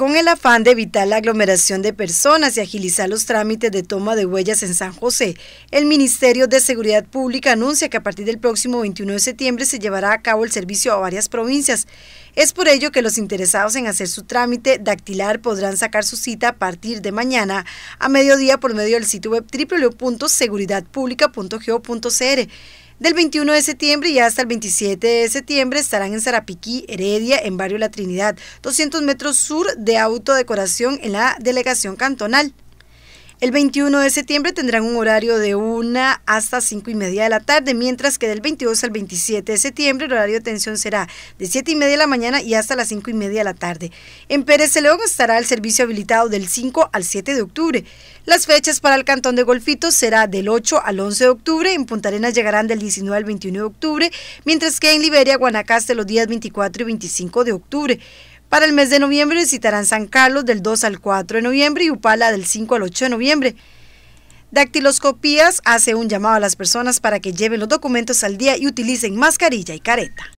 Con el afán de evitar la aglomeración de personas y agilizar los trámites de toma de huellas en San José, el Ministerio de Seguridad Pública anuncia que a partir del próximo 21 de septiembre se llevará a cabo el servicio a varias provincias. Es por ello que los interesados en hacer su trámite dactilar podrán sacar su cita a partir de mañana a mediodía por medio del sitio web www.seguridadpublica.go.cr. Del 21 de septiembre y hasta el 27 de septiembre estarán en Sarapiquí, Heredia, en Barrio La Trinidad, 200 metros sur de autodecoración en la delegación cantonal. El 21 de septiembre tendrán un horario de 1 hasta 5 y media de la tarde, mientras que del 22 al 27 de septiembre el horario de atención será de 7 y media de la mañana y hasta las 5 y media de la tarde. En Pérez de León estará el servicio habilitado del 5 al 7 de octubre. Las fechas para el Cantón de Golfito será del 8 al 11 de octubre, en Punta Arenas llegarán del 19 al 21 de octubre, mientras que en Liberia, Guanacaste los días 24 y 25 de octubre. Para el mes de noviembre visitarán San Carlos del 2 al 4 de noviembre y Upala del 5 al 8 de noviembre. Dactiloscopías hace un llamado a las personas para que lleven los documentos al día y utilicen mascarilla y careta.